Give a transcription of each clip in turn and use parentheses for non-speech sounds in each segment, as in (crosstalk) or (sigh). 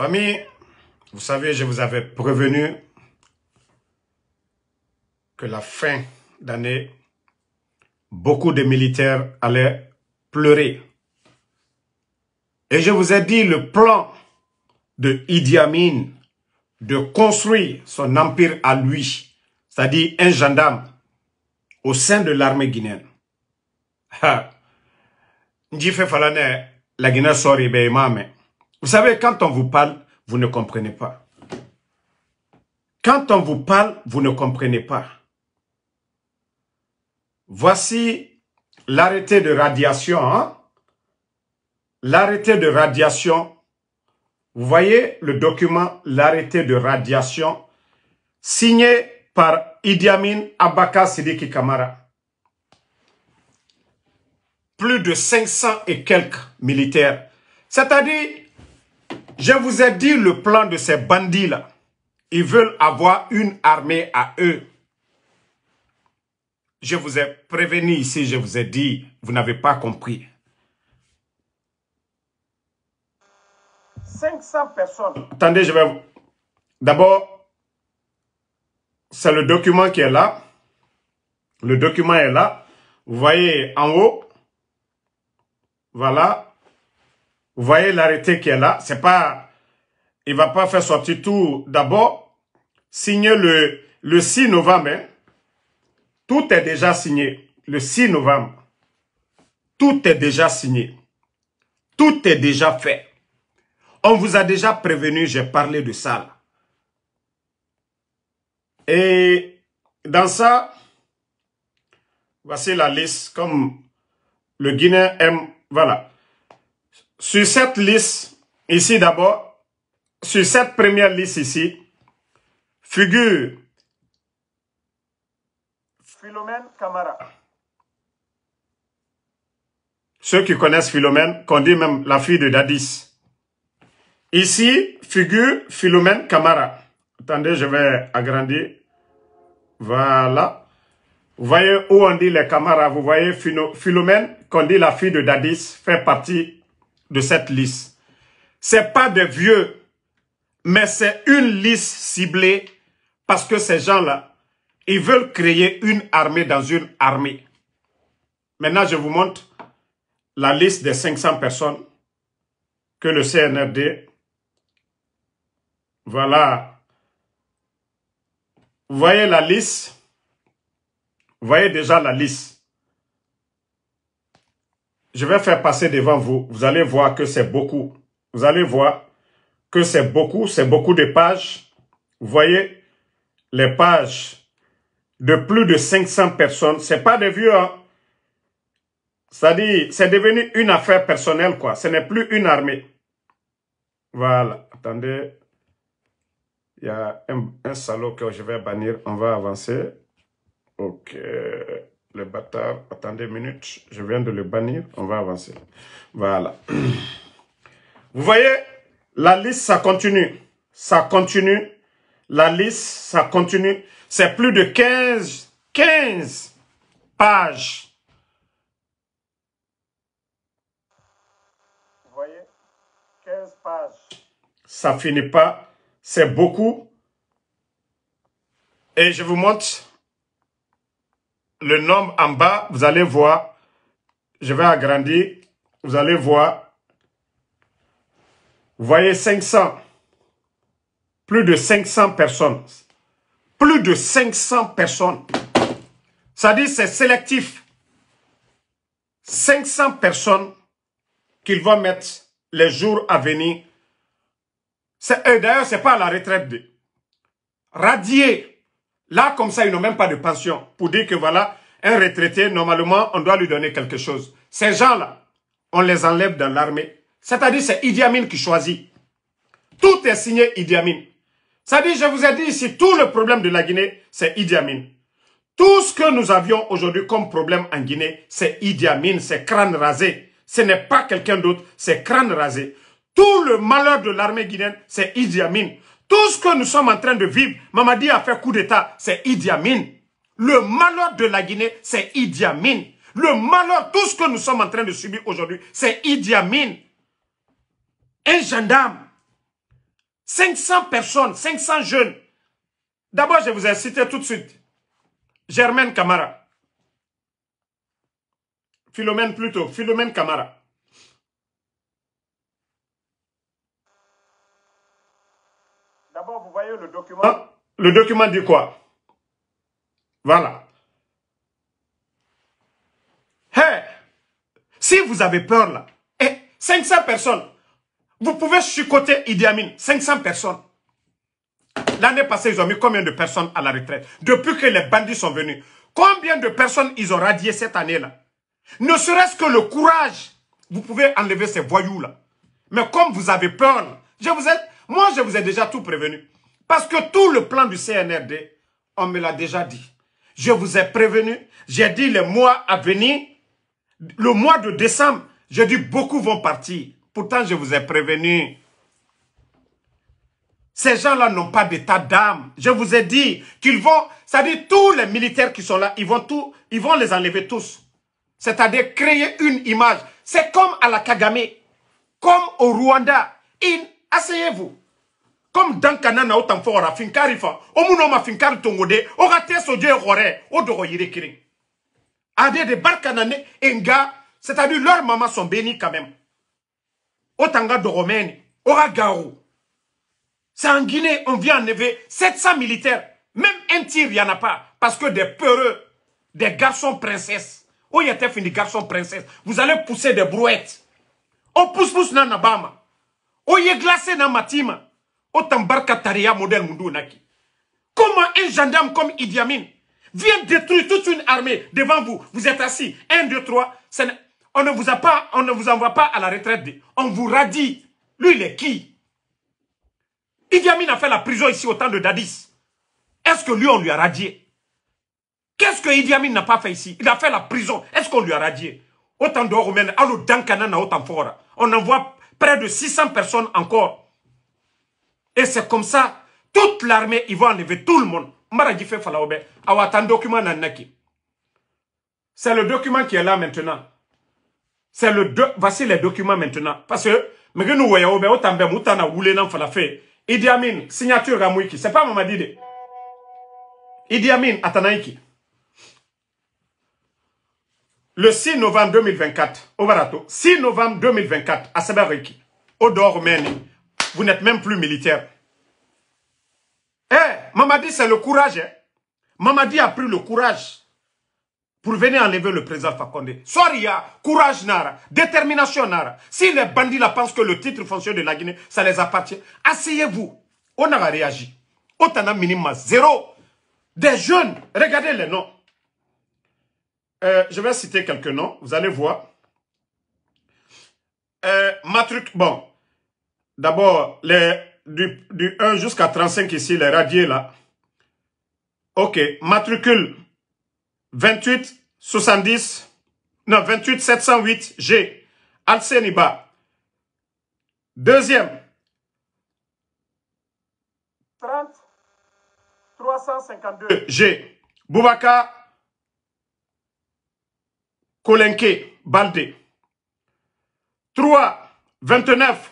Famille, vous savez, je vous avais prévenu que la fin d'année, beaucoup de militaires allaient pleurer. Et je vous ai dit le plan de Idi Amin de construire son empire à lui, c'est-à-dire un gendarme au sein de l'armée guinéenne. Ndjife Njife falane la Guinée sorry, eh be vous savez, quand on vous parle, vous ne comprenez pas. Quand on vous parle, vous ne comprenez pas. Voici l'arrêté de radiation. Hein? L'arrêté de radiation. Vous voyez le document, l'arrêté de radiation, signé par Idiamine Abaka Sidiki Kamara. Plus de 500 et quelques militaires. C'est-à-dire, je vous ai dit le plan de ces bandits-là. Ils veulent avoir une armée à eux. Je vous ai prévenu ici, je vous ai dit, vous n'avez pas compris. 500 personnes. Attendez, je vais... D'abord, c'est le document qui est là. Le document est là. Vous voyez en haut. Voilà. Vous voyez l'arrêté qui est là. C'est pas, il va pas faire sortir tout. D'abord, signer le, le 6 novembre. Hein. Tout est déjà signé. Le 6 novembre. Tout est déjà signé. Tout est déjà fait. On vous a déjà prévenu, j'ai parlé de ça. Là. Et dans ça, voici la liste, comme le Guinéen aime, voilà sur cette liste ici d'abord, sur cette première liste ici, figure Philomène Camara. Ceux qui connaissent Philomène, qu'on dit même la fille de Dadis. Ici figure Philomène Camara. Attendez, je vais agrandir. Voilà. Vous voyez où on dit les Camara, vous voyez Philomène, qu'on dit la fille de Dadis, fait partie de cette liste. C'est pas des vieux, mais c'est une liste ciblée parce que ces gens-là, ils veulent créer une armée dans une armée. Maintenant, je vous montre la liste des 500 personnes que le CNRD, voilà, vous voyez la liste, vous voyez déjà la liste. Je vais faire passer devant vous. Vous allez voir que c'est beaucoup. Vous allez voir que c'est beaucoup, c'est beaucoup de pages. Vous voyez, les pages de plus de 500 personnes. C'est pas des vieux, hein? cest c'est devenu une affaire personnelle, quoi. Ce n'est plus une armée. Voilà. Attendez. Il y a un, un salaud que je vais bannir. On va avancer. OK. Le bâtard, attendez une minute, je viens de le bannir, on va avancer. Voilà. (clears throat) Vous voyez, la liste, ça continue. Ça continue. La liste, ça continue. C'est plus de 15, 15 pages. Vous voyez, 15 pages. Ça finit pas. C'est beaucoup. Et je vous montre le nombre en bas, vous allez voir, je vais agrandir, vous allez voir, vous voyez 500, plus de 500 personnes, plus de 500 personnes. Ça dit c'est sélectif. 500 personnes qu'ils vont mettre les jours à venir. Euh, d'ailleurs, c'est pas la retraite. De. Radier Là, comme ça, ils n'ont même pas de pension pour dire que voilà, un retraité, normalement, on doit lui donner quelque chose. Ces gens-là, on les enlève dans l'armée. C'est-à-dire, c'est Idi Amin qui choisit. Tout est signé Idi Amin. C'est-à-dire, je vous ai dit ici, tout le problème de la Guinée, c'est Idi Amin. Tout ce que nous avions aujourd'hui comme problème en Guinée, c'est Idi Amin, c'est crâne rasé. Ce n'est pas quelqu'un d'autre, c'est crâne rasé. Tout le malheur de l'armée guinéenne, c'est Idi Amin. Tout ce que nous sommes en train de vivre, Mamadi a fait coup d'État, c'est Idi Amin. Le malheur de la Guinée, c'est Idi Amin. Le malheur, tout ce que nous sommes en train de subir aujourd'hui, c'est Idi Amin. Un gendarme, 500 personnes, 500 jeunes. D'abord, je vous ai cité tout de suite. Germaine Camara. Philomène plutôt, Philomène Camara. D'abord, vous voyez le document. Ah, le document dit quoi Voilà. si vous avez peur là, 500 personnes, vous pouvez chicoter Idi Amin, 500 personnes. L'année passée, ils ont mis combien de personnes à la retraite Depuis que les bandits sont venus, combien de personnes ils ont radié cette année-là Ne serait-ce que le courage, vous pouvez enlever ces voyous-là. Mais comme vous avez peur, je vous ai... Moi, je vous ai déjà tout prévenu. Parce que tout le plan du CNRD, on me l'a déjà dit. Je vous ai prévenu. J'ai dit les mois à venir. Le mois de décembre, j'ai dit beaucoup vont partir. Pourtant, je vous ai prévenu. Ces gens-là n'ont pas d'état d'âme. Je vous ai dit qu'ils vont, c'est-à-dire tous les militaires qui sont là, ils vont tout, ils vont les enlever tous. C'est-à-dire créer une image. C'est comme à la Kagame, comme au Rwanda. Asseyez-vous comme dans Kanana au o tan fɔ ɔra ma finkari Tongode, de o ka te au ye hɔrɛ o dɔgɔ Il a de de ne c'est à dire leurs mamans sont bénies quand même Au tanga de dɔgɔmɛ aura o c'est en Guinée on vient enlever 700 militaires même un tir il y en a pas parce que des peureux des garçons princesses oh, a y était fini garçons princesses vous allez pousser des brouettes On oh, pousse pousse dans Nabama. ba oh, On y est glacé na matima barkataria Taria, modèle naki. Comment un gendarme comme Idi Amin vient détruire toute une armée devant vous Vous êtes assis, un, deux, trois. On ne, vous a pas, on ne vous envoie pas à la retraite. On vous radie. Lui, il est qui Idi Amin a fait la prison ici au temps de Dadis. Est-ce que lui, on lui a radié Qu'est-ce que Idi Amin n'a pas fait ici Il a fait la prison. Est-ce qu'on lui a radié Autant de fort. on envoie près de 600 personnes encore et c'est comme ça, toute l'armée, ils vont enlever tout le monde. document C'est le document qui est là maintenant. C'est le voici les documents maintenant. Parce que, mais nous voyons, ben, autant ben, autant na roulé dans Il y a Amin, signature à C'est pas Mamadi. Idi Amin, Atanaiki. Le 6 novembre 2024, au Barato, 6 novembre 2024, à Sebariki, au Dormeni, vous n'êtes même plus militaire. Eh, Mamadi, c'est le courage. Hein? Mamadi a pris le courage pour venir enlever le président Fakonde. Soria, courage nara, détermination nara. Si les bandits là pensent que le titre fonctionne de la Guinée, ça les appartient, asseyez-vous. On a réagi. Autant à minima zéro. Des jeunes, regardez les noms. Euh, je vais citer quelques noms, vous allez voir. Euh, Matruc, bon, D'abord, du, 1 jusqu'à 35 ici, les radiers là. OK, matricule 28 70 non 28 708 G Alseniba. Deuxième 30 352 G Boubaka Kolenke Balde. 3 29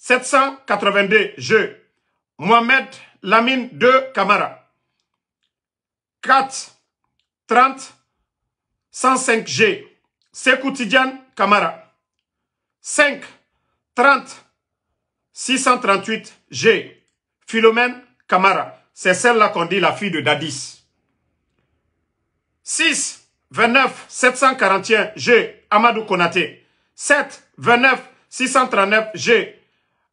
782 G, Mohamed Lamine 2 Camara. 4 30 105 G. Sekoutidiane Camara. 5 30 638 G. Philomène Camara. C'est celle-là qu'on dit la fille de Dadis. 6 29 741 G. Amadou Konate, 7 29 639 G.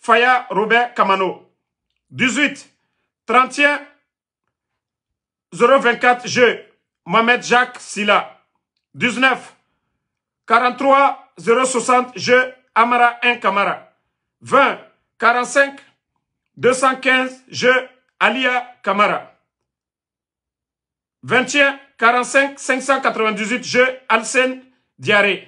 Faya Robert Kamano. 18 31 024 jeu Mohamed Jacques Silla. 19 43 060 jeu Amara 1 Kamara. 20 45 215 jeu Alia Kamara. 21 45 598 jeu Alsen Diaré.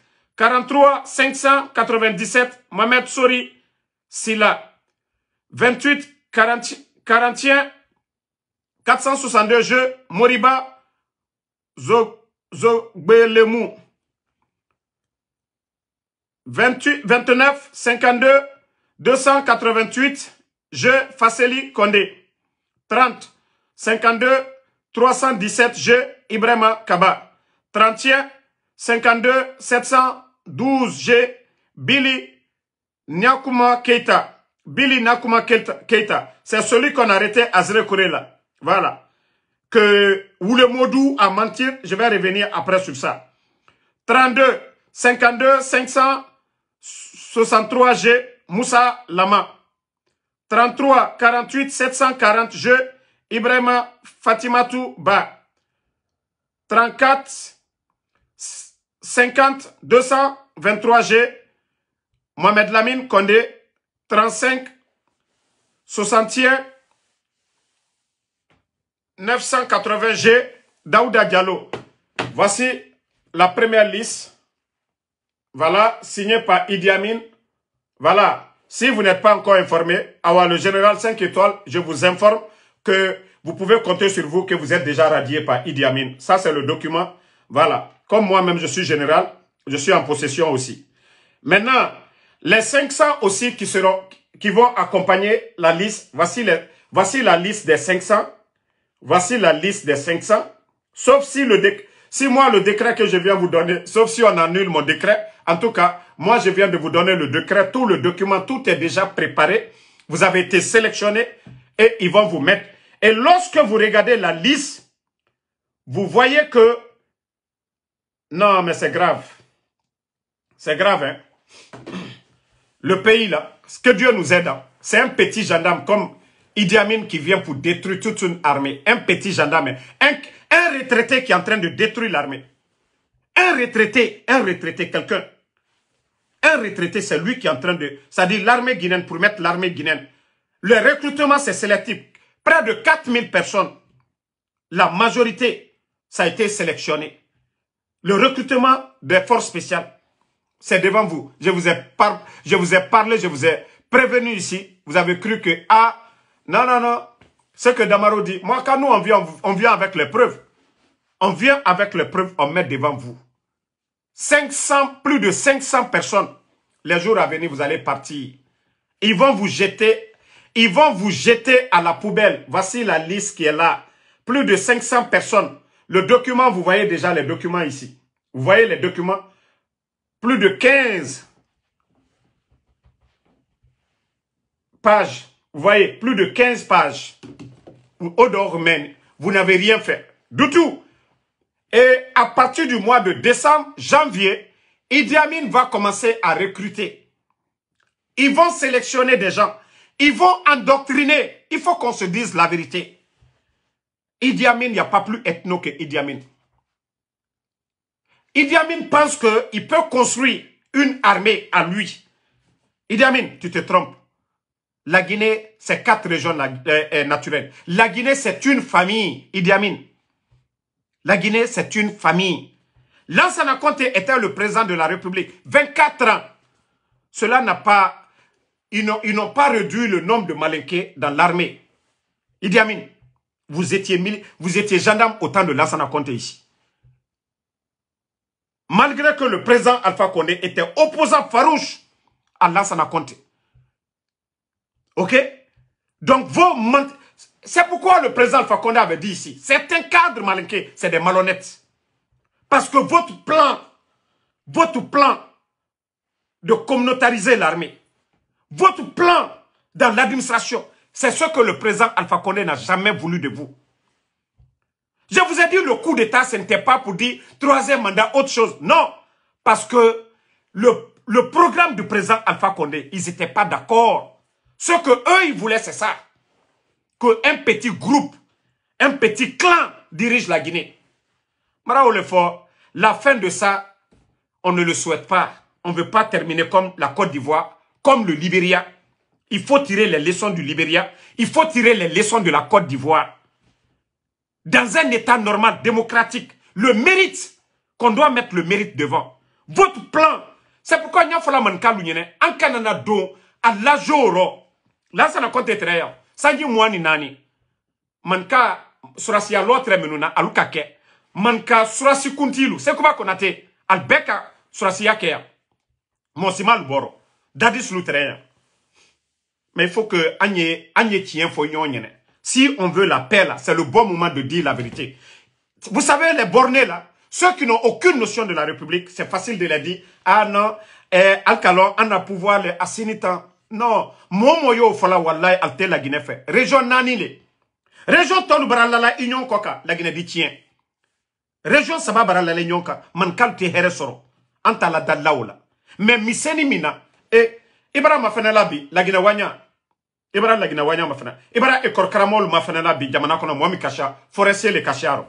43 597 Mohamed Sori Sila, 28 40, 41 462 jeu Moriba Zobelemu 28, 29 52 288 jeu Faceli Kondé. 30 52 317 jeu Ibrahima Kaba. 31 52 700 12G, Billy Nyakuma Keita. Billy Nyakuma Keita, c'est celui qu'on a arrêté à Zrekorela. Voilà. Que le modou a menti, je vais revenir après sur ça. 32, 52, 563G, Moussa Lama. 33, 48, 740G, Ibrahima Fatimatou Ba. 34, 50 223G, Mohamed Lamine Kondé, 35 61 980G, Daouda Diallo. Voici la première liste. Voilà, signée par Idi Amin. Voilà, si vous n'êtes pas encore informé, avoir le général 5 étoiles, je vous informe que vous pouvez compter sur vous, que vous êtes déjà radié par Idi Amin. Ça, c'est le document. Voilà. Comme moi-même, je suis général, je suis en possession aussi. Maintenant, les 500 aussi qui seront, qui vont accompagner la liste, voici, voici la liste des 500, voici la liste des 500, sauf si le si moi, le décret que je viens vous donner, sauf si on annule mon décret, en tout cas, moi, je viens de vous donner le décret, tout le document, tout est déjà préparé. Vous avez été sélectionné et ils vont vous mettre. Et lorsque vous regardez la liste, vous voyez que non, mais c'est grave. C'est grave, hein. Le pays, là, ce que Dieu nous aide, hein, c'est un petit gendarme comme Idi Amin qui vient pour détruire toute une armée. Un petit gendarme, hein. un, un retraité qui est en train de détruire l'armée. Un retraité, un retraité, quelqu'un. Un retraité, c'est lui qui est en train de... Ça à dire l'armée guinéenne, pour mettre l'armée guinéenne. Le recrutement, c'est sélectif. Près de 4000 personnes. La majorité, ça a été sélectionné. Le recrutement des forces spéciales, c'est devant vous. Je vous, ai parlé, je vous ai prévenu ici. Vous avez cru que, ah, non, non, non. Ce que Damaro dit, moi, quand nous, on vient, on vient avec les preuves. On vient avec les preuves, on met devant vous. 500, plus de 500 personnes. Les jours à venir, vous allez partir. Ils vont vous jeter, ils vont vous jeter à la poubelle. Voici la liste qui est là. Plus de 500 personnes le document, vous voyez déjà les documents ici. Vous voyez les documents. Plus de 15 pages. Vous voyez, plus de 15 pages. Odor vous n'avez rien fait. Du tout. Et à partir du mois de décembre, janvier, Idi Amin va commencer à recruter. Ils vont sélectionner des gens. Ils vont endoctriner. Il faut qu'on se dise la vérité. Idi Amin, il n'y a pas plus ethno que Idi Amin. Idi Amin pense qu'il peut construire une armée à lui. Idi Amin, tu te trompes. La Guinée, c'est quatre régions euh, euh, naturelles. La Guinée, c'est une famille, Idi Amin. La Guinée, c'est une famille. Lansana Conte était le président de la République. 24 ans. Cela n'a pas... Ils n'ont pas réduit le nombre de Malinqués dans l'armée. Idi Amin, vous étiez, vous étiez gendarme au temps de Lassana Conté ici. Malgré que le président Alpha Condé était opposant farouche à Lassana Conté. Ok Donc, vos c'est pourquoi le président Alpha Condé avait dit ici, un cadre malinqué. c'est des malhonnêtes. Parce que votre plan, votre plan de communautariser l'armée, votre plan dans l'administration, c'est ce que le président Alpha Condé n'a jamais voulu de vous. Je vous ai dit, le coup d'État, ce n'était pas pour dire troisième mandat, autre chose. Non, parce que le, programme du président Alpha Condé, ils n'étaient pas d'accord. Ce que eux, ils voulaient, c'est ça. Qu'un petit groupe, un petit clan dirige la Guinée. Mara Lefort, la fin de ça, on ne le souhaite pas. On ne veut pas terminer comme la Côte d'Ivoire, comme le Libéria, il faut tirer les leçons du Libéria. Il faut tirer les leçons de la Côte d'Ivoire. Dans un État normal, démocratique, le mérite, qu'on doit mettre le mérite devant. Votre plan, c'est pourquoi nous avons fait un en Canada, don, à l'ajoro. Là, ça n'a été très bien. Ça dit, moi, ni nani. Manka, surasi à l'autre, menuna, à l'oukake. Manka, surasi kuntilu. C'est quoi qu'on a été? Albeka, surasi à Mon malboro boro. Dadis mais il faut que Agnès, Agnès tient Si on veut la paix, là, c'est le bon moment de dire la vérité. Vous savez, les bornés, là, ceux qui n'ont aucune notion de la République, c'est facile de les dire. Ah non, eh, Alcalor, on a pouvoir les Non, mon moyo fala wallahi alter la Guinée fait. Région Nanile. Région Tonou Baralala, Union Koka, la Guinée dit tiens. Région Saba Baralala, Union Koka, man kalte Anta la dalaola. Mais miseni mina, et eh, ibra bara Labi, la wanya. Ibra lagina wanya Mafana. mafɛnɛ ekorkaramol bara ekɔli karamɔgɔlu mafɛnɛ la jamana le kasiya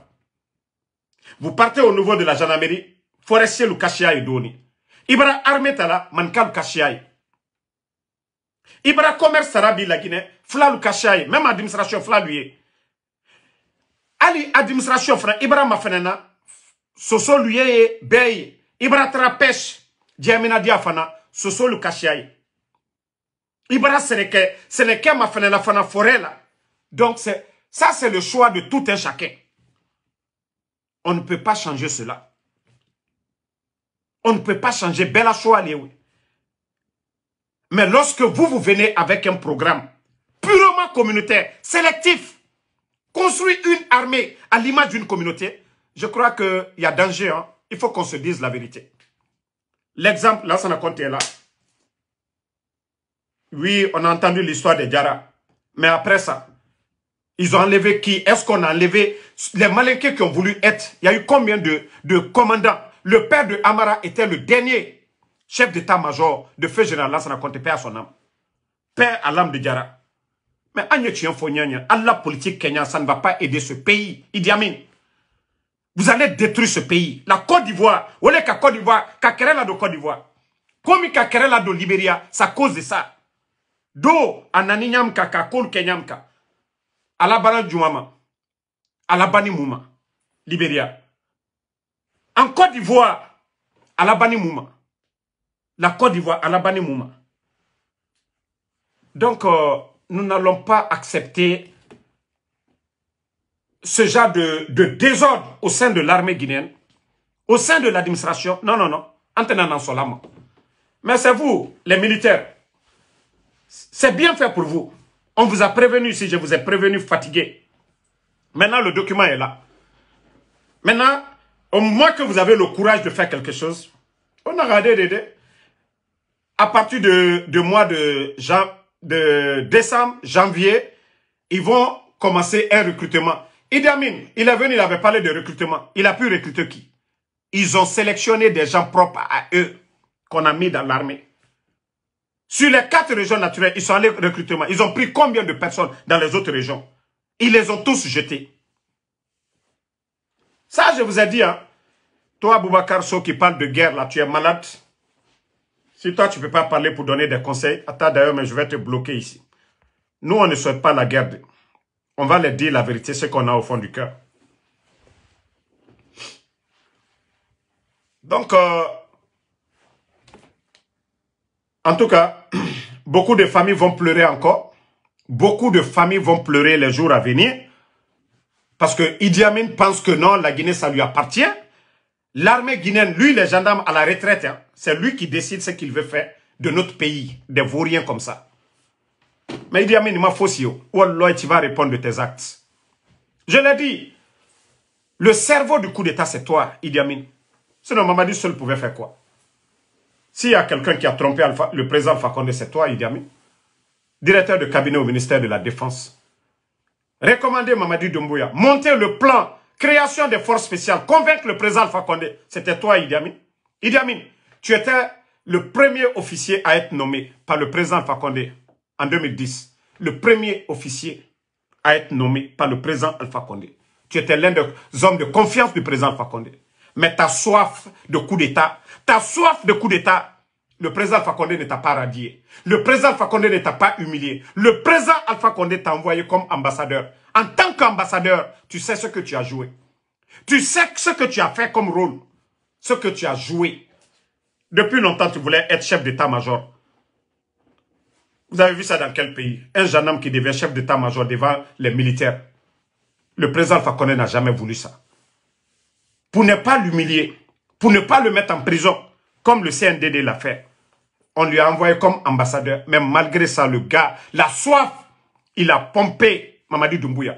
vous partez au niveau de la gendarmerie forestier le le dooni ibra bara armé tala, la manikalu kasiya commerce arabi lagine, fla le kasiya même administration fla Ali administration Fra Ibra bara mafɛnɛ na sosolu ye ye bɛɛ ye i Ibrahim, ce n'est m'a la forêt là. Donc ça c'est le choix de tout un chacun. On ne peut pas changer cela. On ne peut pas changer Bella choix Mais lorsque vous, vous venez avec un programme purement communautaire, sélectif, construit une armée à l'image d'une communauté, je crois qu'il y a danger. Hein. Il faut qu'on se dise la vérité. L'exemple, là, ça n'a compté là. Oui, on a entendu l'histoire de Djara. Mais après ça, ils ont enlevé qui Est-ce qu'on a enlevé les Malinqués qui ont voulu être Il y a eu combien de, commandants Le père de Amara était le dernier chef d'état-major de feu général Ça n'a compté père à son âme. Père à l'âme de Djara. Mais à la politique kenyan, ça ne va pas aider ce pays. Idi Amin. Vous allez détruire ce pays. La Côte d'Ivoire, Vous ou qu'à Côte d'Ivoire, Kakerela de Côte d'Ivoire. Comme Kakerela de Libéria, ça cause de ça do anani nyamka ka Kenyamka ke nyamka alabani muma liberia en côte d'ivoire alabani muma la côte d'ivoire alabani muma donc euh, nous n'allons pas accepter ce genre de, désordre au sein de l'armée guinéenne, au sein de l'administration. Non, non, non. Antenan en Mais c'est vous, les militaires, c'est bien fait pour vous. On vous a prévenu si je vous ai prévenu fatigué. Maintenant, le document est là. Maintenant, au moins que vous avez le courage de faire quelque chose, on a regardé À partir de, mois de, décembre, janvier, ils vont commencer un recrutement. Idi il est venu, il avait parlé de recrutement. Il a pu recruter qui Ils ont sélectionné des gens propres à eux qu'on a mis dans l'armée. Sur les quatre régions naturelles, ils sont allés recrutement. Ils ont pris combien de personnes dans les autres régions Ils les ont tous jetés. Ça, je vous ai dit, hein. Toi, Boubacar qui parle de guerre, là, tu es malade. Si toi, tu ne peux pas parler pour donner des conseils, attends d'ailleurs, mais je vais te bloquer ici. Nous, on ne souhaite pas la guerre. On va leur dire la vérité, ce qu'on a au fond du cœur. Donc, euh, en tout cas, (clears throat) beaucoup de familles vont pleurer encore. Beaucoup de familles vont pleurer les jours à venir. Parce que Idi Amin pense que non, la Guinée, ça lui appartient. L'armée guinéenne, lui, les gendarmes à la retraite, hein, c'est lui qui décide ce qu'il veut faire de notre pays, des vauriens comme ça. Mais Idi Amin, il m'a faussé. Wallah, tu vas répondre de tes actes. Je l'ai dit, le cerveau du coup d'État, c'est toi, Idi Amin. Sinon, Mamadou, seul pouvait faire quoi s'il y a quelqu'un qui a trompé le président Fakonde, c'est toi, Idi Amin. Directeur de cabinet au ministère de la Défense. Recommandez Mamadou Doumbouya. Monter le plan, création des forces spéciales. Convaincre le président Fakonde. C'était toi, Idi Amin. Idi Amin, tu étais le premier officier à être nommé par le président Fakonde en 2010. Le premier officier à être nommé par le président Alpha Tu étais l'un des hommes de confiance du président Fakonde. Mais ta soif de coup d'État ta soif de coup d'État, le président Condé ne t'a pas radié. Le président Condé ne t'a pas humilié. Le président Alpha Condé t'a envoyé comme ambassadeur. En tant qu'ambassadeur, tu sais ce que tu as joué. Tu sais ce que tu as fait comme rôle. Ce que tu as joué. Depuis longtemps, tu voulais être chef d'état-major. Vous avez vu ça dans quel pays Un jeune homme qui devient chef d'état-major devant les militaires. Le président Condé n'a jamais voulu ça. Pour ne pas l'humilier, pour ne pas le mettre en prison, comme le CNDD l'a fait. On lui a envoyé comme ambassadeur. Mais malgré ça, le gars, la soif, il a pompé Mamadi Doumbouya.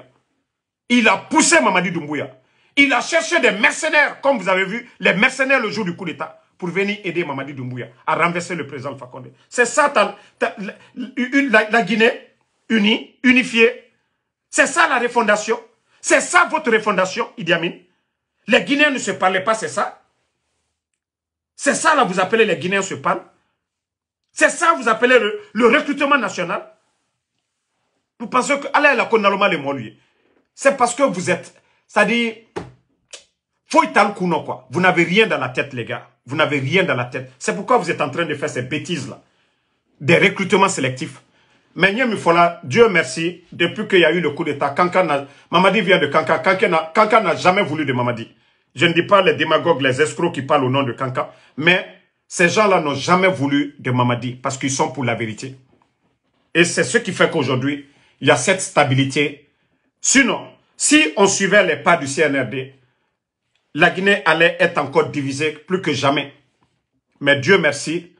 Il a poussé Mamadi Doumbouya. Il a cherché des mercenaires, comme vous avez vu, les mercenaires le jour du coup d'État, pour venir aider Mamadi Doumbouya à renverser le président Fakonde. C'est ça, la, la, Guinée unie, unifiée. C'est ça la refondation. C'est ça votre refondation, Idi Amin. Les Guinéens ne se parlaient pas, c'est ça. C'est ça, là, vous appelez les Guinéens se parlent. C'est ça, vous appelez le, recrutement national. Vous pensez que Allah la konaloma lui. C'est parce que vous êtes, c'est-à-dire, faut quoi. Vous n'avez rien dans la tête, les gars. Vous n'avez rien dans la tête. C'est pourquoi vous êtes en train de faire ces bêtises-là. Des recrutements sélectifs. Mais là, Dieu merci, depuis qu'il y a eu le coup d'État, Mamadi vient de Kankan. Kankan n'a jamais voulu de Mamadi. Je ne dis pas les démagogues, les escrocs qui parlent au nom de Kanka, mais ces gens-là n'ont jamais voulu de Mamadi parce qu'ils sont pour la vérité. Et c'est ce qui fait qu'aujourd'hui, il y a cette stabilité. Sinon, si on suivait les pas du CNRD, la Guinée allait être encore divisée plus que jamais. Mais Dieu merci,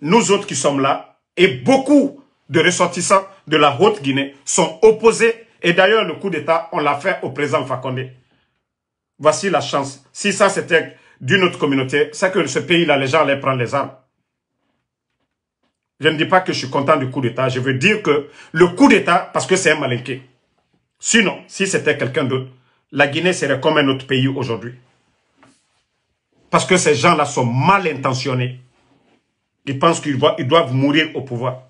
nous autres qui sommes là, et beaucoup de ressortissants de la Haute-Guinée sont opposés. Et d'ailleurs, le coup d'État, on l'a fait au président Fakonde. Voici la chance. Si ça, c'était d'une autre communauté, c'est que ce pays-là, les gens allaient prendre les armes. Je ne dis pas que je suis content du coup d'État. Je veux dire que le coup d'État, parce que c'est un malinqué. Sinon, si c'était quelqu'un d'autre, la Guinée serait comme un autre pays aujourd'hui. Parce que ces gens-là sont mal intentionnés. Ils pensent qu'ils doivent mourir au pouvoir.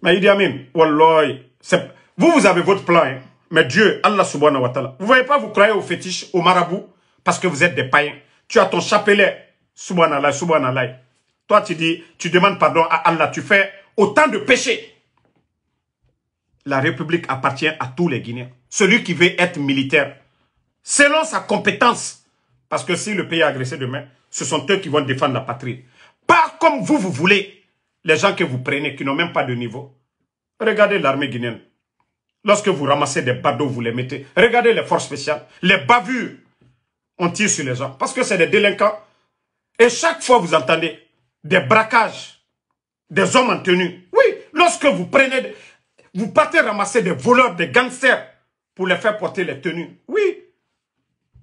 Mais Amin, vous, vous avez votre plan. Hein? Mais Dieu, Allah subhanahu wa ta'ala, vous ne voyez pas, vous croyez aux fétiches, aux marabouts, parce que vous êtes des païens. Tu as ton chapelet, subhanallah, subhanallah. Toi, tu dis, tu demandes pardon à Allah, tu fais autant de péchés. La République appartient à tous les Guinéens. Celui qui veut être militaire, selon sa compétence, parce que si le pays est agressé demain, ce sont eux qui vont défendre la patrie. Pas comme vous, vous voulez, les gens que vous prenez, qui n'ont même pas de niveau. Regardez l'armée guinéenne. Lorsque vous ramassez des badauds, vous les mettez. Regardez les forces spéciales, les bavures. On tire sur les gens parce que c'est des délinquants. Et chaque fois, vous entendez des braquages, des hommes en tenue. Oui, lorsque vous prenez, vous partez ramasser des voleurs, des gangsters pour les faire porter les tenues. Oui,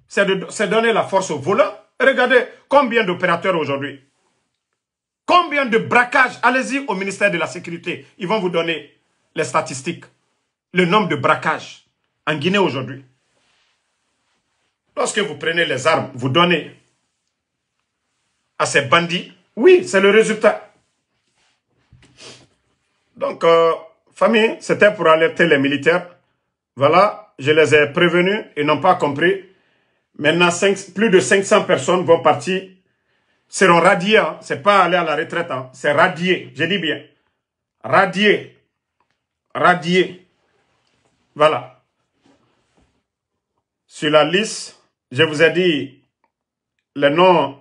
c'est donner la force aux voleurs. Regardez combien d'opérateurs aujourd'hui, combien de braquages. Allez-y au ministère de la Sécurité, ils vont vous donner les statistiques le nombre de braquages en Guinée aujourd'hui. Lorsque vous prenez les armes, vous donnez à ces bandits, oui, c'est le résultat. Donc, euh, famille, c'était pour alerter les militaires. Voilà, je les ai prévenus, et n'ont pas compris. Maintenant, plus de 500 personnes vont partir, seront radiées. Hein. C'est pas aller à la retraite, hein. c'est radié, je dis bien. Radié, radié. Voilà. Sur la liste, je vous ai dit les noms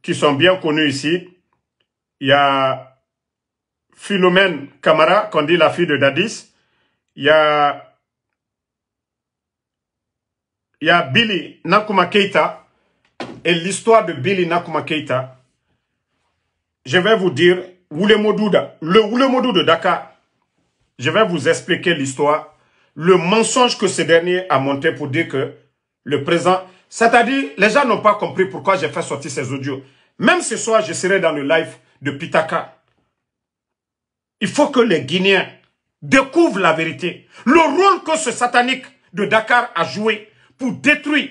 qui sont bien connus ici. Il y a Philomène Camara, qu'on dit la fille de Dadis. Il y a, il y a Billy Nakuma Keita. Et l'histoire de Billy Nakuma Keita, je vais vous dire, le Oulemodou de Dakar, je vais vous expliquer l'histoire le mensonge que ce dernier a monté pour dire que le présent... C'est-à-dire, les gens n'ont pas compris pourquoi j'ai fait sortir ces audios. Même ce soir, je serai dans le live de Pitaka. Il faut que les Guinéens découvrent la vérité. Le rôle que ce satanique de Dakar a joué pour détruire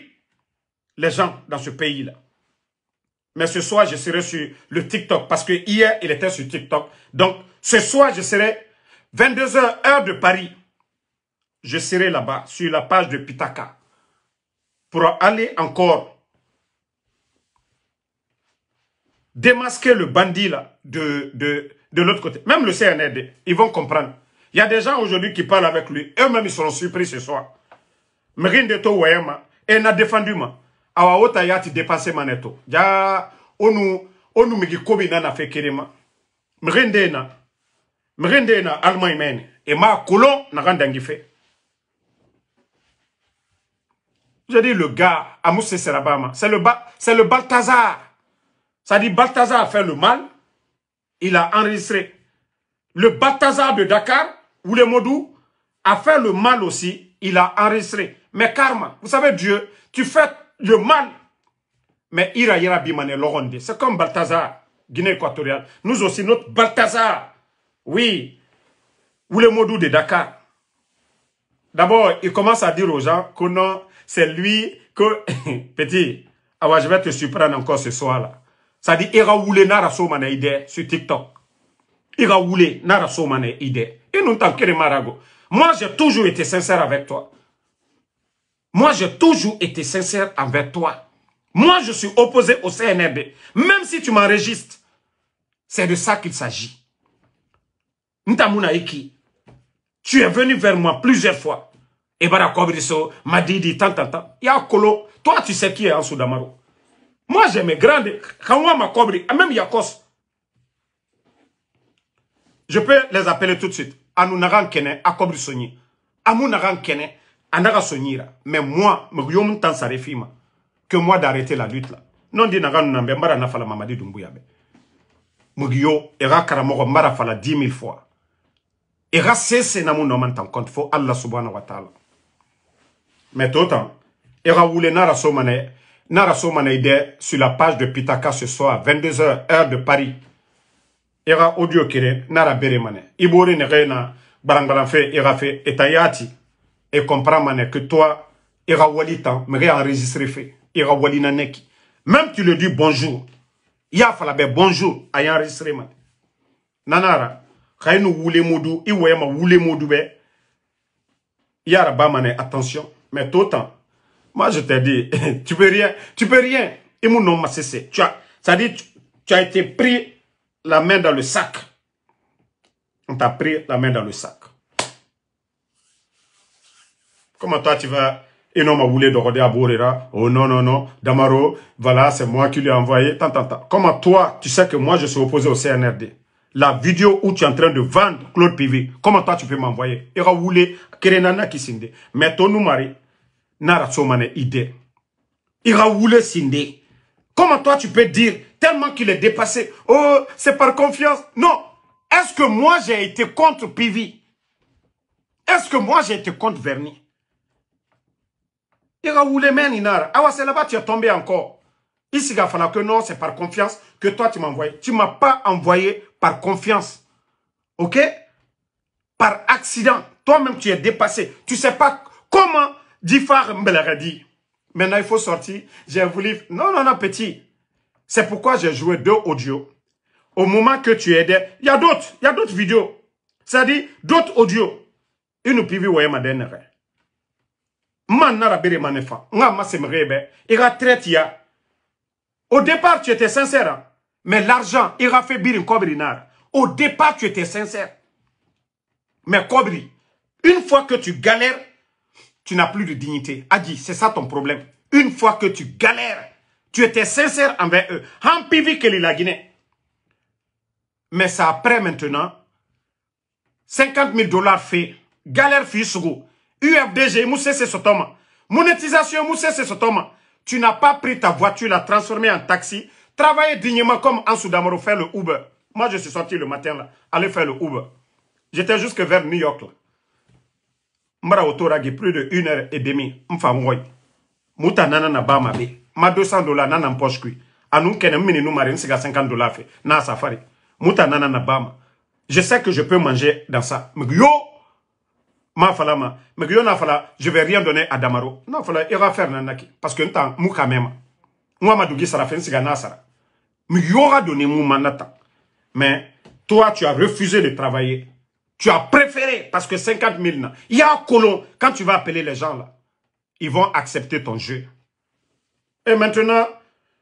les gens dans ce pays-là. Mais ce soir, je serai sur le TikTok parce que hier, il était sur TikTok. Donc, ce soir, je serai 22h, heure de Paris je serai là-bas, sur la page de Pitaka, pour aller encore démasquer le bandit là, de, de, de l'autre côté. Même le CNRD, ils vont comprendre. Il y a des gens aujourd'hui qui parlent avec lui. Eux-mêmes, ils seront surpris ce soir. Merindeto Wayama, et n'a défendu ma. Awa ota yati dépassé maneto. Ja, onu, onu migi kobi nana fe kerema. na. Merinde na, Allemagne mène. Et ma colon n'a rendangi fait. J'ai dit le gars, Amoussé Serabama, c'est le, ba, le Balthazar. Ça dit Balthazar a fait le mal, il a enregistré. Le Balthazar de Dakar, ou le Modou, a fait le mal aussi, il a enregistré. Mais karma, vous savez Dieu, tu fais le mal. Mais Ira Ira Bimane Loronde, c'est comme Balthazar, Guinée équatoriale. Nous aussi, notre Balthazar, oui, ou le de Dakar. D'abord, il commence à dire aux gens qu'on a c'est lui que... (laughs) Petit, ah je vais te surprendre encore ce soir-là. Ça dit, il roule nara sur TikTok. Il roule nara Et nous marago. Moi, j'ai toujours été sincère avec toi. Moi, j'ai toujours été sincère avec toi. Moi, je suis opposé au CNRB. Même si tu m'enregistres, c'est de ça qu'il s'agit. tu es venu vers moi plusieurs fois. Et eh, Ebara so, Madidi, tant, tant, tant. Ya Kolo, toi tu sais qui est en Soudamaro. Moi j'aimais grande, ma cobri, ah, même Yakos. Je peux les appeler tout de suite. Anunaran Kene, Akobri Soni. Amunaran Kene, Anaga Sonira. Mais moi, Mguyom Tansarefima, que moi d'arrêter la lutte là. Non, dit Nagan Nambe, Mbara fala Mamadi Dumbuyabe. Mugyo, Era Karamogo, Mbara Fala dix mille fois. Era Sese Namu en compte faut Allah subhanahu wa ta'ala mais tout le temps. Eraoulé Naraso Manaïde sur la page de Pitaka ce soir, 22h, heure de Paris. Era audio kire, Nara Beremane. Ibore Nerena, era Erafe, Etayati. Et comprends mané que toi, Era Walitan, Mere enregistré fait. Era Walinaneki. Même tu le dis bonjour. Ya falabe bonjour, aya enregistré Nanara, Kainu Wule Moudou, ma Wule modu Be. Yara mané, attention mais tout le temps. Moi, je t'ai dit, (laughs) tu peux rien, tu peux rien. Et mon nom m'a cessé. Tu as, ça dit, tu, as été pris la main dans le sac. On t'a pris la main dans le sac. Comment toi, tu vas, et non, m'a voulu de à là. Oh non, non, non. Damaro, voilà, c'est moi qui lui ai envoyé. Tant, tant, tant. Comment toi, tu sais que moi, je suis opposé au CNRD la vidéo où tu es en train de vendre Claude Pivi. comment toi tu peux m'envoyer Ira qui Kerenana Kisinde. Mais ton mari, Naratsomane idée. Ira voulu Sinde. Comment toi tu peux dire, tellement qu'il est dépassé, oh, c'est par confiance. Non. Est-ce que moi j'ai été contre Pivi? Est-ce que moi j'ai été contre Verni Ira wule inara. Ah ouais, c'est là-bas tu es tombé encore. Il que non, c'est par confiance que toi tu m'as envoyé. Tu m'as pas envoyé par confiance. Ok Par accident. Toi-même, tu es dépassé. Tu ne sais pas comment Difar l'a dit. Maintenant, il faut sortir. J'ai voulu... Non, non, non, petit. C'est pourquoi j'ai joué deux audios. Au moment que tu es il y a d'autres. Il y a d'autres vidéos. C'est-à-dire d'autres audios. Une pivi voyait ma dernière. ne pas Il y a Hein. Au départ, tu étais sincère. Mais l'argent, il a fait bir Au départ, tu étais sincère. Mais cobri, une fois que tu galères, tu n'as plus de dignité. Adi, c'est ça ton problème. Une fois que tu galères, tu étais sincère envers eux. Hampivi que la Guinée. Mais ça après maintenant, 50 000 dollars fait, galère fils UFDG, moussé c'est ce Monétisation, moussé c'est ce tu n'as pas pris ta voiture, la transformer en taxi, travailler dignement comme en Soudamoro, faire le Uber. Moi, je suis sorti le matin, là, aller faire le Uber. J'étais jusque vers New York, là. Mara Otoragi, plus de une heure et demie, m'famouy. Mouta nanana bama be. Ma 200 dollars en poche Anou kene mini nou marine, c'est 50 dollars fait. Na safari. Mouta nanana Je sais que je peux manger dans ça ma fala mais fala je vais rien donner à Damaro na fala va faire nanaki parce que ntan quand même moi mais il donné manata mais toi tu as refusé de travailler tu as préféré parce que 50 000 il y a un colon quand tu vas appeler les gens là ils vont accepter ton jeu et maintenant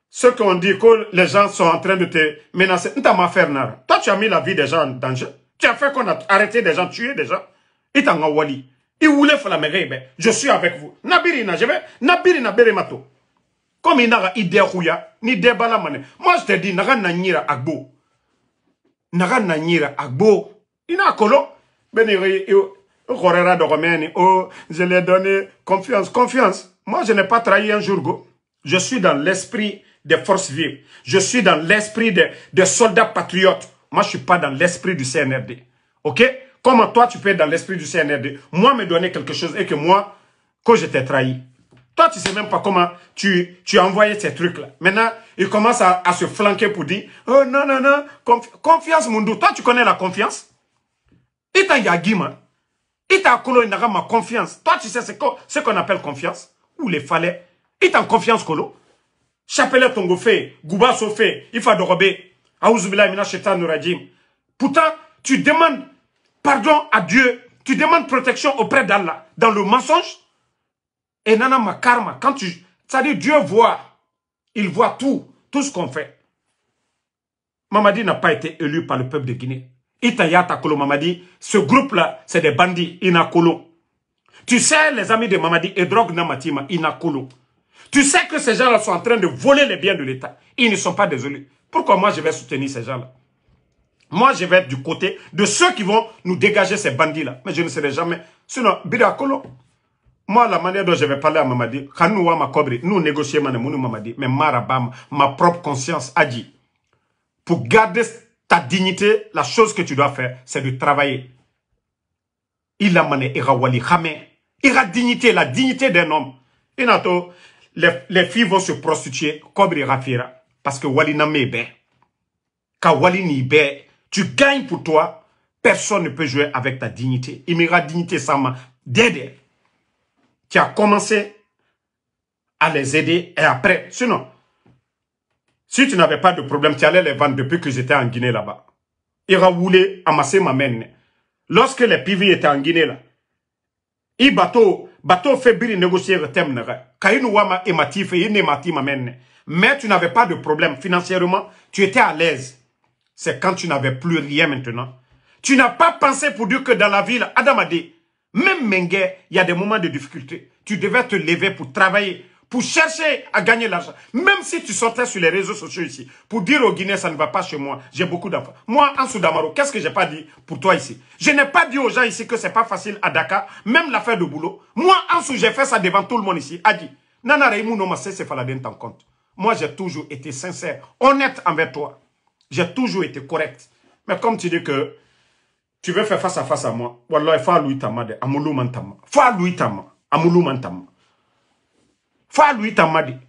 ce qu'on dit que les gens sont en train de te menacer, ma faire Toi, tu as mis la vie des gens en danger. Tu as fait qu'on a arrêté des gens, tué des gens. Et en wali voulait faire la mege je suis avec vous nabirina je vais nabirina beremato comme il n'a idée rouya ni debala moi je te dis naga Nanira agbo naga nanyira agbo ina kolo pas. oh, je lui ai donné confiance, confiance. Moi, je n'ai pas trahi un jour, Je suis dans l'esprit des forces vives. Je suis dans l'esprit des, des soldats patriotes. Moi, je suis pas dans l'esprit du CNRD. OK Comment toi, tu peux dans l'esprit du CNRD, moi me donner quelque chose et que moi, que je t'ai trahi. Toi, tu sais même pas comment tu, as envoyé ces trucs-là. Maintenant, il commence à, se flanquer pour dire, oh non, non, non, confiance, Mundo. Toi, tu connais la confiance Il t'a yagima. Il t'a colo, il ma confiance. Toi, tu sais ce qu'on appelle confiance Ou les fallait. Il t'a confiance, Kolo. Chapelet Tongo fait, Gouba Sofé, Ifa Dorobé, Aouzoubila, Mina Pourtant, tu demandes pardon à Dieu, tu demandes protection auprès d'Allah dans le mensonge. Et nana karma, quand tu... Ça dit Dieu voit, il voit tout, tout ce qu'on fait. Mamadi n'a pas été élu par le peuple de Guinée. Itaya Takolo Mamadi, ce groupe-là, c'est des bandits, Inakolo. Tu sais, les amis de Mamadi, Edrog Namatima, Inakolo. Tu sais que ces gens-là sont en train de voler les biens de l'État. Ils ne sont pas désolés. Pourquoi moi je vais soutenir ces gens-là moi, je vais être du côté de ceux qui vont nous dégager ces bandits-là. Mais je ne serai jamais. Sinon, Bidakolo, moi, la manière dont je vais parler à Mamadi, quand nous, ma cobri, nous négocier Mamadi, mais Marabam, ma propre conscience a dit, pour garder ta dignité, la chose que tu dois faire, c'est de travailler. Il a mané Irawali Il a dignité, la dignité d'un homme. Inato, les, les filles vont se prostituer, cobri Rafira, parce que Wali Namé ben. Ka Wali tu gagnes pour toi, personne ne peut jouer avec ta dignité. Il m'ira Dignité Sama Dede, Tu as commencé à les aider et après. Sinon, si tu n'avais pas de problème, tu allais les vendre depuis que j'étais en Guinée là-bas. Il a voulu amasser ma main. Lorsque les PV étaient en Guinée là, il bateau, bateau fait bien négocier le thème. et Mais tu n'avais pas de problème financièrement, tu étais à l'aise c'est quand tu n'avais plus rien maintenant. Tu n'as pas pensé pour dire que dans la ville, dit, même Mengue, il y a des moments de difficulté. Tu devais te lever pour travailler, pour chercher à gagner l'argent. Même si tu sortais sur les réseaux sociaux ici, pour dire aux Guinéens, ça ne va pas chez moi, j'ai beaucoup d'enfants. Moi, en Soudamaro, qu'est-ce que n'ai pas dit pour toi ici Je n'ai pas dit aux gens ici que n'est pas facile à Dakar, même l'affaire de boulot. Moi, en j'ai fait ça devant tout le monde ici. A dit, Nana Reimou, non, c'est Faladin, t'en compte. Moi, j'ai toujours été sincère, honnête envers toi. J'ai toujours été correct. Mais comme tu dis que tu veux faire face à face à moi, Wallah, fa lui tamade, amulu mantama. Fa lui tama, amulu mantama. Fa lui tamade.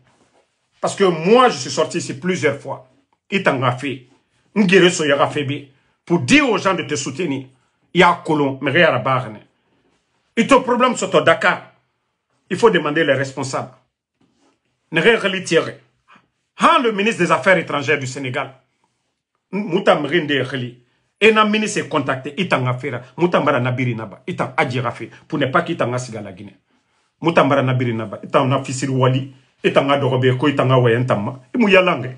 Parce que moi, je suis sorti ici plusieurs fois. Il a fait. Nguereso yaga febe. Pour dire aux gens de te soutenir. a colons. mais rien à barne. Et ton problème sur ton Dakar. Il faut demander les responsables. Ne rien retirer. Hein, le ministre des Affaires étrangères du Sénégal. Et mrende khali ena mini se contacter itanga fera muta mbara na biri naba itan ajira fe pour ne pas kitanga la guinée muta mbara na biri naba wali, na fisiri wali itanga dorobe ko itanga wayentama Il yalange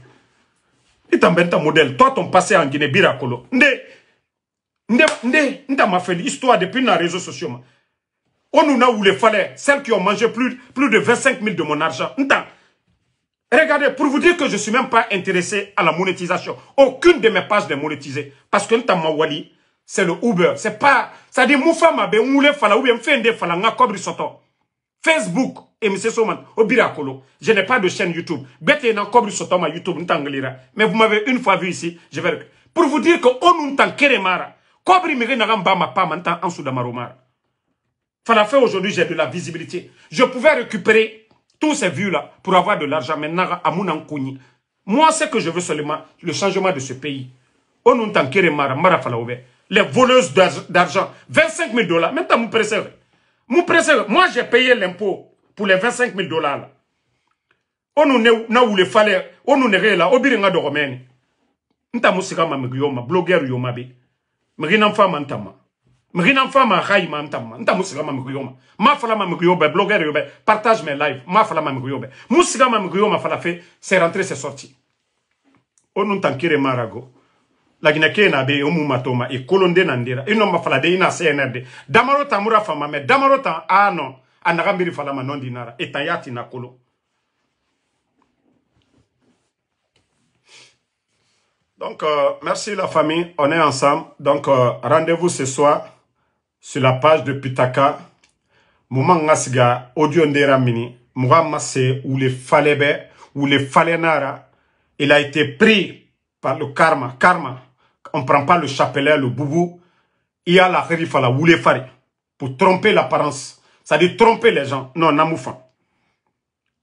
itan benta modèle toi ton passé en guinée bira kolo nde nde nde nda ma fait l'histoire depuis na réseaux sociaux on nous a où les fallait celles qui ont mangé plus plus de 25 000 de mon argent nta Regardez, pour vous dire que je ne suis même pas intéressé à la monétisation. Aucune de mes pages n'est monétisée. Parce que notamment Wali, c'est le Uber. C'est pas. Ça dit Moufa ma bien fala ou bien fende fala nga kobri soto. Facebook et M. Soman, Obirakolo. Je n'ai pas de chaîne YouTube. Bête nan kobri soto ma YouTube Mais vous m'avez une fois vu ici, je vais. Pour vous dire que on n'tan keremara. Kobri mire gamba ma pa mantan en Fala aujourd'hui, j'ai de la visibilité. Je pouvais récupérer tous ces vieux-là, pour avoir de l'argent maintenant à Moi, ce que je veux seulement, le changement de ce pays. Les voleuses d'argent, 25 000 dollars, maintenant, vous préservez. Vous Moi, j'ai payé l'impôt pour les 25 000 dollars. Là. On nous le fallait, on nous n'est là, on biringa de Romaine. Nta musika ma migiyoma, blogueur yoma be. Mgina mantama. Mrina fama raima ntamma nta musiga ma mikuyoma ma fala ma mikuyoma blogueur yobe partage mes lives ma fala ma mikuyoma musiga ma fala fe c'est rentré c'est sorti onun tankire marago lagina ke na be omu matoma e kolonde na ndira ino ma fala de ina CNRD damaro tamura fama me damaro tan ano ah, anaga fala ma non dinara etayati na kolo Donc, euh, merci la famille, on est ensemble. Donc, euh, rendez-vous ce soir sur la page de Pitaka, Mouman Audio Nderamini, ou les ou les il a été pris par le karma. Karma, on ne prend pas le chapelet, le boubou. Il y a la Rifala, ou les faré pour tromper l'apparence. Ça dire tromper les gens. Non, Namoufan.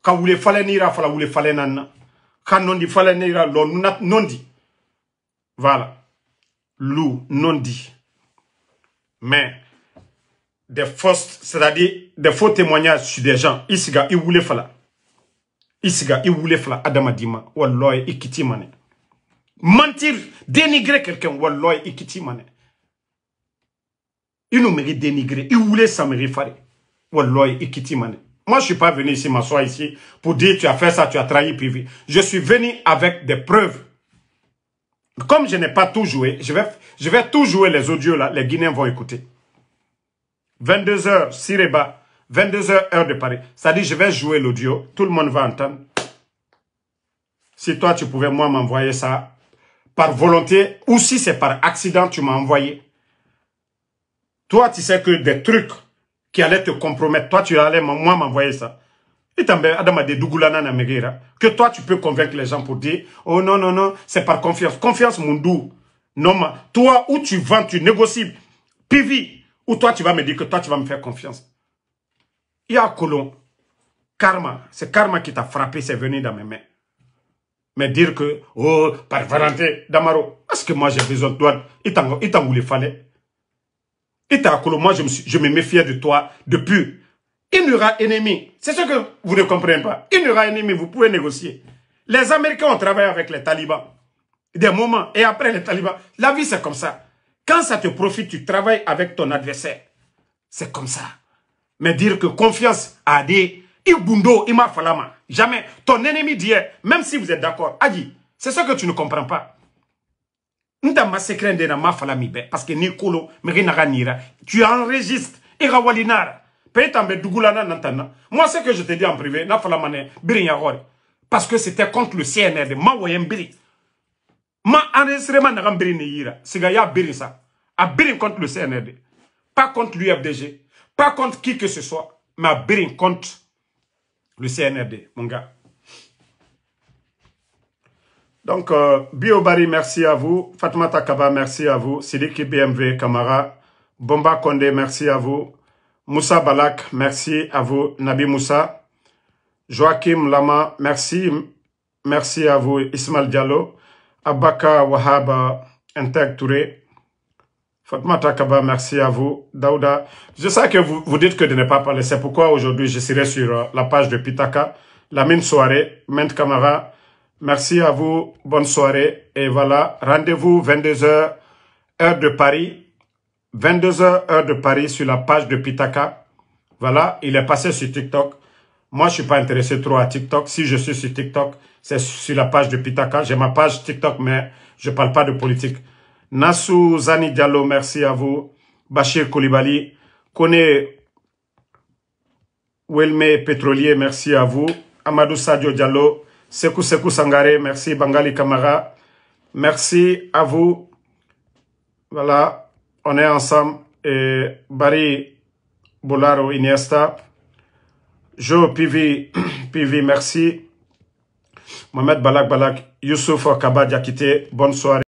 Quand vous les Falenira, fala, ou les Falenana. Quand non dit Falenira, non dit. Voilà. Lou, non dit. Mais, des fausses, c'est-à-dire des faux témoignages sur des gens. Isiga iwule faire. Isiga iwule Adama Dima, Walloy ikiti mané. Mentir, dénigrer quelqu'un. Walloy ikiti mané. Il nous mérite dénigrer. Il voulait ça me référer. Walloy ikiti mané. Moi, je suis pas venu ici m'asseoir ici pour dire tu as fait ça, tu as trahi privé. Je suis venu avec des preuves. Comme je n'ai pas tout joué, je vais, je vais tout jouer les audios là, les Guinéens vont écouter. 22h, Sireba. 22h, heure de Paris. Ça dit, je vais jouer l'audio. Tout le monde va entendre. Si toi, tu pouvais, moi, m'envoyer ça par volonté ou si c'est par accident, tu m'as envoyé. Toi, tu sais que des trucs qui allaient te compromettre, toi, tu allais, moi, m'envoyer ça. Et hein. que toi, tu peux convaincre les gens pour dire, oh non, non, non, c'est par confiance. Confiance, Mundou. Non, toi, où tu vends, tu négocies. Pivi, ou toi, tu vas me dire que toi, tu vas me faire confiance. Il y a colon. Karma. C'est karma qui t'a frappé, c'est venu dans mes mains. Mais dire que, oh, par volonté, Damaro, est-ce que moi j'ai besoin de toi Il t'a voulait fallait. Il t'a Moi, je me, je me méfiais de toi depuis. Il n'y aura ennemi. C'est ce que vous ne comprenez pas. Il n'y aura ennemi. Vous pouvez négocier. Les Américains ont travaillé avec les talibans. Des moments. Et après les talibans. La vie, c'est comme ça. Quand ça te profite, tu travailles avec ton adversaire. C'est comme ça. Mais dire que confiance à des Ibundo, Ima Falama, jamais. Ton ennemi d'hier, même si vous êtes d'accord, dit, c'est ça que tu ne comprends pas. Nous sekren de ma falami parce que Nicolo, Merinaganira, tu enregistres, Irawalinara. Peut-être Dougoulana Nantana. Moi, ce que je te dis en privé, parce que c'était contre le CNR de Mawoyembiri. Ma enregistrement n'a pas yira. Siga ya birin ça. A birin contre le CNRD. Pas contre l'UFDG. Pas contre qui que ce soit. Mais a contre le CNRD, mon gars. Donc, euh, Bio Biobari, merci à vous. Fatma Takaba, merci à vous. Sidiki BMV, Kamara. Bomba Kondé, merci à vous. Moussa Balak, merci à vous. Nabi Moussa. Joachim Lama, merci. Merci à vous. Ismail Diallo. Abaka Wahaba Integ Touré. Fatmata Kaba, merci à vous. Daouda, je sais que vous, vous dites que de ne pas parler. C'est pourquoi aujourd'hui, je serai sur euh, la page de Pitaka. la même Soirée, Mente Kamara. merci à vous. Bonne soirée. Et voilà, rendez-vous 22h, heure de Paris. 22h, heure de Paris sur la page de Pitaka. Voilà, il est passé sur TikTok. Moi, je suis pas intéressé trop à TikTok. Si je suis sur TikTok, c'est sur la page de Pitaka. J'ai ma page TikTok, mais je ne parle pas de politique. Nassou Zani Diallo, merci à vous. Bachir Koulibaly, Kone Welme Pétrolier, merci à vous. Amadou Sadio Diallo, Sekou Sekou Sangare, merci. Bangali Kamara, merci à vous. Voilà, on est ensemble. Et Barry Bolaro Iniesta, Joe Pivi, (clears throat) Pivi, merci. Mohamed Balak Balak, Youssouf Kabad quitté. Bonne soirée.